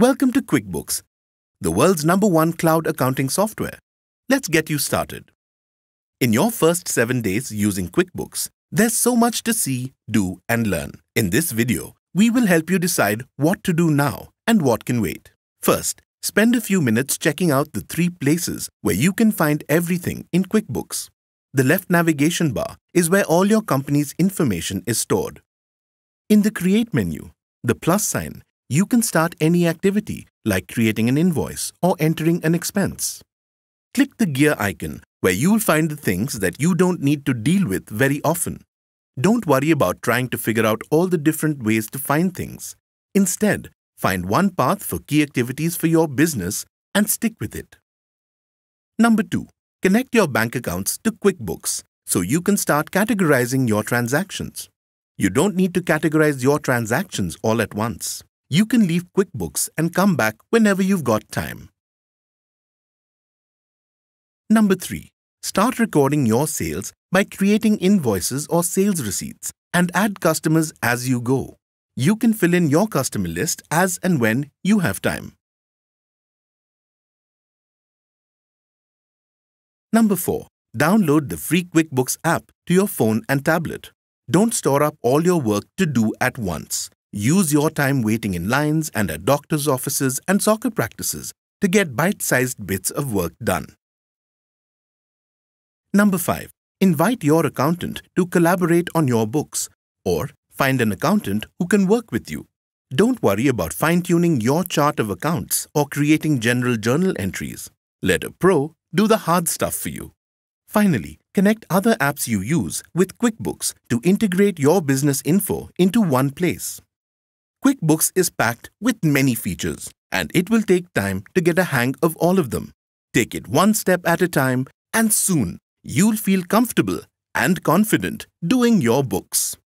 Welcome to QuickBooks, the world's number one cloud accounting software. Let's get you started. In your first seven days using QuickBooks, there's so much to see, do, and learn. In this video, we will help you decide what to do now and what can wait. First, spend a few minutes checking out the three places where you can find everything in QuickBooks. The left navigation bar is where all your company's information is stored. In the Create menu, the plus sign you can start any activity like creating an invoice or entering an expense. Click the gear icon where you'll find the things that you don't need to deal with very often. Don't worry about trying to figure out all the different ways to find things. Instead, find one path for key activities for your business and stick with it. Number 2. Connect your bank accounts to QuickBooks so you can start categorizing your transactions. You don't need to categorize your transactions all at once you can leave QuickBooks and come back whenever you've got time. Number 3. Start recording your sales by creating invoices or sales receipts and add customers as you go. You can fill in your customer list as and when you have time. Number 4. Download the free QuickBooks app to your phone and tablet. Don't store up all your work to do at once. Use your time waiting in lines and at doctor's offices and soccer practices to get bite sized bits of work done. Number 5. Invite your accountant to collaborate on your books or find an accountant who can work with you. Don't worry about fine tuning your chart of accounts or creating general journal entries. Let a pro do the hard stuff for you. Finally, connect other apps you use with QuickBooks to integrate your business info into one place. QuickBooks is packed with many features, and it will take time to get a hang of all of them. Take it one step at a time, and soon you'll feel comfortable and confident doing your books.